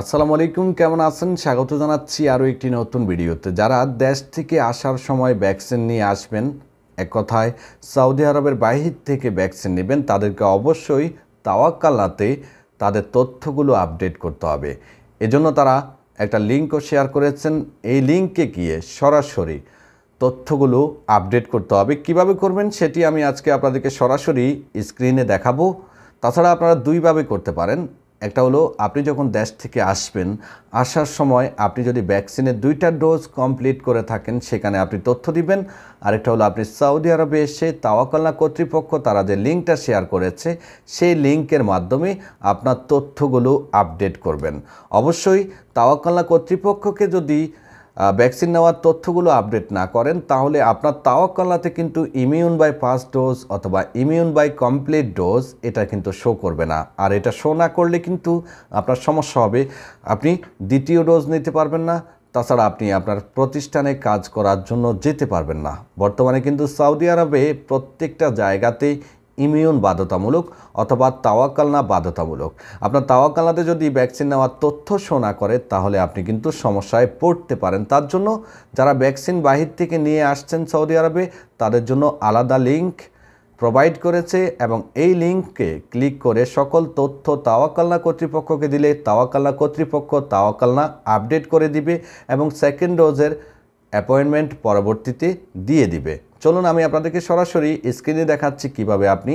আসসালামু আলাইকুম কেমন আছেন স্বাগত জানাচ্ছি আরও একটি নতুন ভিডিওতে যারা দেশ থেকে আসার সময় ভ্যাকসিন নিয়ে আসবেন এক কথায় সৌদি আরবের বাহির থেকে ভ্যাকসিন নেবেন তাদেরকে অবশ্যই তাওয়াক্কালাতে তাদের তথ্যগুলো আপডেট করতে হবে এজন্য তারা একটা লিঙ্কও শেয়ার করেছেন এই লিঙ্কে গিয়ে সরাসরি তথ্যগুলো আপডেট করতে হবে কিভাবে করবেন সেটি আমি আজকে আপনাদেরকে সরাসরি স্ক্রিনে দেখাবো তাছাড়া আপনারা দুইভাবে করতে পারেন একটা হলো আপনি যখন দেশ থেকে আসবেন আসার সময় আপনি যদি ভ্যাকসিনের দুইটা ডোজ কমপ্লিট করে থাকেন সেখানে আপনি তথ্য দিবেন আরেকটা হলো আপনি সৌদি আরবে এসে তাওয়াকলনা কর্তৃপক্ষ তারা যে লিঙ্কটা শেয়ার করেছে সেই লিঙ্কের মাধ্যমে আপনার তথ্যগুলো আপডেট করবেন অবশ্যই তাওয়াকলনা কর্তৃপক্ষকে যদি ভ্যাকসিন নেওয়ার তথ্যগুলো আপডেট না করেন তাহলে আপনার তাওয়াক্কালাতে কিন্তু ইমিউন বাই ফার্স্ট ডোজ অথবা ইমিউন বাই কমপ্লিট ডোজ এটা কিন্তু শো করবে না আর এটা শো না করলে কিন্তু আপনার সমস্যা হবে আপনি দ্বিতীয় ডোজ নিতে পারবেন না তাছাড়া আপনি আপনার প্রতিষ্ঠানে কাজ করার জন্য যেতে পারবেন না বর্তমানে কিন্তু সৌদি আরবে প্রত্যেকটা জায়গাতে ইমিউন বাধ্যতামূলক অথবা তাওয়াকালনা বাধ্যতামূলক আপনার তাওয়াকালনাতে যদি ভ্যাকসিন নেওয়ার তথ্য শোনা করে তাহলে আপনি কিন্তু সমস্যায় পড়তে পারেন তার জন্য যারা ভ্যাকসিন বাহির থেকে নিয়ে আসছেন সৌদি আরবে তাদের জন্য আলাদা লিঙ্ক প্রোভাইড করেছে এবং এই লিঙ্কে ক্লিক করে সকল তথ্য তাওয়াকালনা কর্তৃপক্ষকে দিলে তাওয়াকালনা কর্তৃপক্ষ তাওয়াকালনা আপডেট করে দিবে এবং সেকেন্ড ডোজের অ্যাপয়েন্টমেন্ট পরবর্তীতে দিয়ে দিবে চলুন আমি আপনাদেরকে সরাসরি স্ক্রিনে দেখাচ্ছি কিভাবে আপনি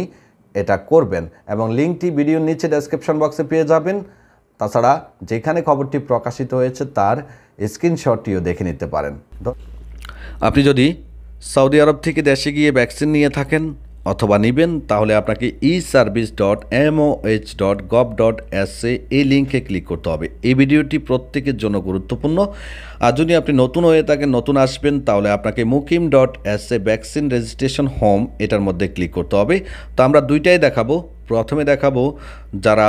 এটা করবেন এবং লিঙ্কটি ভিডিওর নিচে ডেসক্রিপশন বক্সে পেয়ে যাবেন তাছাড়া যেখানে খবরটি প্রকাশিত হয়েছে তার স্ক্রিনশটটিও দেখে নিতে পারেন আপনি যদি সৌদি আরব থেকে দেশে গিয়ে ভ্যাকসিন নিয়ে থাকেন অথবা নেবেন তাহলে আপনাকে e service dot MOH dot gov dot S A এই লিঙ্কে ক্লিক করতে হবে এই ভিডিওটি প্রত্যেকের জন্য গুরুত্বপূর্ণ আর যদি আপনি নতুন হয়ে থাকেন নতুন আসবেন তাহলে আপনাকে Muqeem dot S A vaccine registration home এটার মধ্যে ক্লিক করতে হবে তো আমরা দুইটাই দেখাবো প্রথমে দেখাবো যারা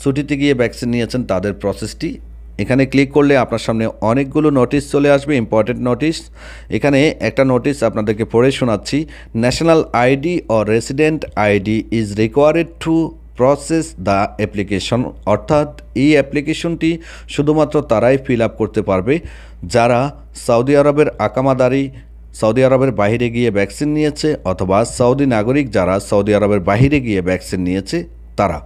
ছুটিতে গিয়ে ভ্যাকসিন নিয়েছেন তাদের প্রসেসটি এখানে ক্লিক করলে আপনার সামনে অনেকগুলো নোটিশ চলে আসবে ইম্পর্টেন্ট নোটিশ এখানে একটা নোটিশ আপনাদেরকে পড়ে শোনাচ্ছি national ID or resident ID is required to process the application অর্থাৎ এই অ্যাপ্লিকেশনটি শুধুমাত্র তারাই ফিল আপ করতে পারবে যারা সৌদি আরবের আকামাদারি সৌদি আরবের বাহিরে গিয়ে ভ্যাকসিন নিয়েছে অথবা সৌদি নাগরিক যারা সৌদি আরবের বাহিরে গিয়ে ভ্যাকসিন নিয়েছে তারা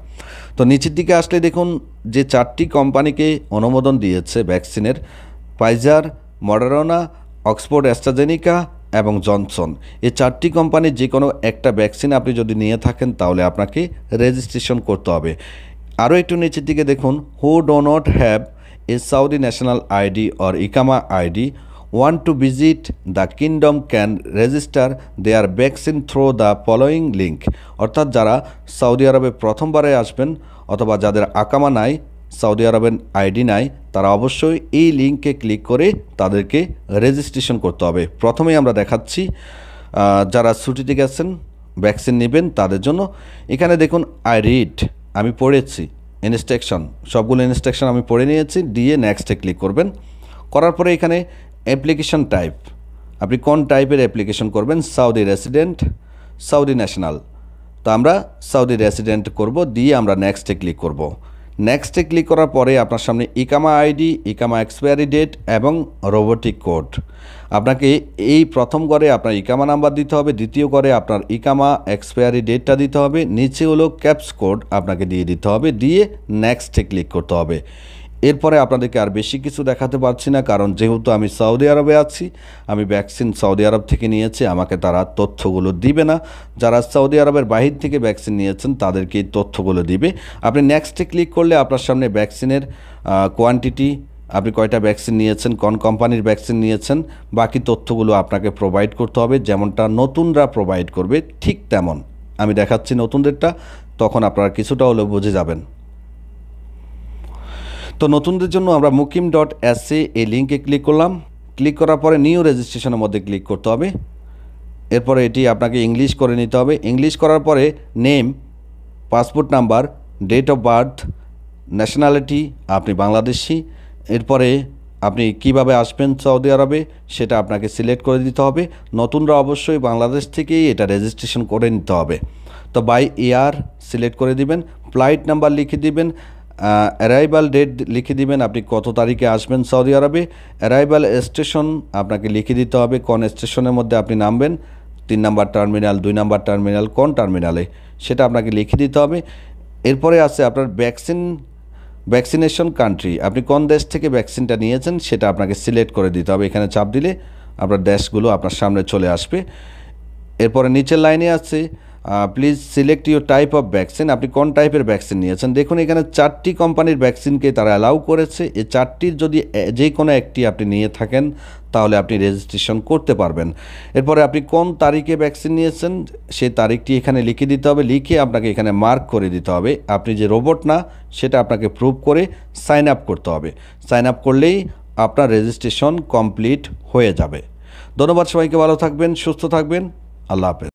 তো নিচের দিকে আসলে দেখুন যে চারটি কোম্পানিকে অনুমোদন দিয়েছে ভ্যাকসিনের ফাইজার মডারোনা অক্সফোর্ড অ্যাস্ট্রাজেনিকা এবং জনসন এই চারটি কোম্পানির যে কোনো একটা ভ্যাকসিন আপনি যদি নিয়ে থাকেন তাহলে আপনাকে রেজিস্ট্রেশন করতে হবে আরও একটু নিচের দিকে দেখুন who do not have a Saudi national ID or iqama ID want to visit the kingdom can register their vaccine through the following link অর্থাৎ যারা সৌদি আরবে প্রথমবারে আসবেন অথবা যাদের আকামা নাই সৌদি আরবের আইডি নাই তারা অবশ্যই এই লিঙ্কে ক্লিক করে তাদেরকে রেজিস্ট্রেশন করতে হবে প্রথমেই আমরা দেখাচ্ছি যারা ছুটিতে গেছেন ভ্যাকসিন নেবেন তাদের জন্য এখানে দেখুন আই রিড আমি পড়েছি ইনস্ট্রাকশন সবগুলো ইনস্ট্রাকশন আমি পড়ে নিয়েছি দিয়ে নেক্সটে ক্লিক করবেন করার পরে এখানে অ্যাপ্লিকেশন টাইপ আপনি কোন টাইপের অ্যাপ্লিকেশন করবেন সাউদি রেসিডেন্ট সাউদি ন্যাশনাল তো আমরা সাউদি রেসিডেন্ট করব দিয়ে আমরা নেক্সটে ক্লিক করব নেক্সটে ক্লিক করার পরে আপনার সামনে ইকামা আইডি ইকামা এক্সপায়ারি ডেট এবং রোবোটিক কোড আপনাকে এই প্রথম করে আপনার ইকামা নাম্বার দিতে হবে দ্বিতীয় করে আপনার ইকামা এক্সপায়ারি ডেটটা দিতে হবে নিচে হলো ক্যাপস কোড আপনাকে দিয়ে দিতে হবে দিয়ে নেক্সটে ক্লিক করতে হবে এরপরে আপনাদেরকে আর বেশি কিছু দেখাতে পারছি না কারণ যেহেতু আমি সৌদি আরবে আছি আমি ভ্যাকসিন সৌদি আরব থেকে নিয়েছি আমাকে তারা তথ্যগুলো দিবে না যারা সৌদি আরবের বাহির থেকে ভ্যাকসিন নিয়েছেন তাদেরকে এই তথ্যগুলো দিবে আপনি নেক্সটে ক্লিক করলে আপনার সামনে ভ্যাকসিনের কোয়ান্টিটি আপনি কয়টা ভ্যাকসিন নিয়েছেন কোন কোম্পানির ভ্যাকসিন নিয়েছেন বাকি তথ্যগুলো আপনাকে প্রোভাইড করতে হবে যেমনটা নতুনরা প্রোভাইড করবে ঠিক তেমন আমি দেখাচ্ছি নতুনদেরটা তখন আপনারা কিছুটা হলেও বুঝে যাবেন তো নতুনদের জন্য আমরা মুকিম ডট এসে এই লিঙ্কে ক্লিক করলাম ক্লিক করার পরে নিউ রেজিস্ট্রেশনের মধ্যে ক্লিক করতে হবে এরপরে এটি আপনাকে ইংলিশ করে নিতে হবে ইংলিশ করার পরে name passport number date of birth nationality আপনি বাংলাদেশি এরপরে আপনি কিভাবে আসবেন সৌদি আরবে সেটা আপনাকে সিলেক্ট করে দিতে হবে নতুনরা অবশ্যই বাংলাদেশ থেকেই এটা রেজিস্ট্রেশন করে নিতে হবে তো বাই এয়ার সিলেক্ট করে দিবেন ফ্লাইট নাম্বার লিখে দিবেন অ্যারাইভাল ডেট লিখে দিবেন আপনি কত তারিখে আসবেন সৌদি আরবে অ্যারাইভাল স্টেশন আপনাকে লিখে দিতে হবে কোন স্টেশনের মধ্যে আপনি নামবেন তিন নাম্বার টার্মিনাল দুই নাম্বার টার্মিনাল কোন টার্মিনালে সেটা আপনাকে লিখে দিতে হবে এরপরে আছে আপনার ভ্যাকসিন ভ্যাকসিনেশন কান্ট্রি আপনি কোন দেশ থেকে ভ্যাকসিনটা নিয়েছেন সেটা আপনাকে সিলেক্ট করে দিতে হবে এখানে চাপ দিলে আপনার দেশগুলো আপনার সামনে চলে আসবে এরপরে নিচের লাইনে আছে please select your type of vaccine আপনি কোন টাইপের ভ্যাকসিন নিয়েছেন দেখুন এখানে চারটি কোম্পানির ভ্যাকসিনকে তারা অ্যালাউ করেছে এই চারটির যদি যে কোনো একটি আপনি নিয়ে থাকেন তাহলে আপনি রেজিস্ট্রেশন করতে পারবেন এরপরে আপনি কোন তারিখে ভ্যাকসিন নিয়েছেন সেই তারিখটি এখানে লিখে দিতে হবে লিখে আপনাকে এখানে মার্ক করে দিতে হবে আপনি যে রোবট না সেটা আপনাকে প্রুভ করে সাইন আপ করতে হবে সাইন আপ করলেই আপনার রেজিস্ট্রেশন কমপ্লিট হয়ে যাবে ধন্যবাদ সবাইকে ভালো থাকবেন সুস্থ থাকবেন আল্লাহ হাফেজ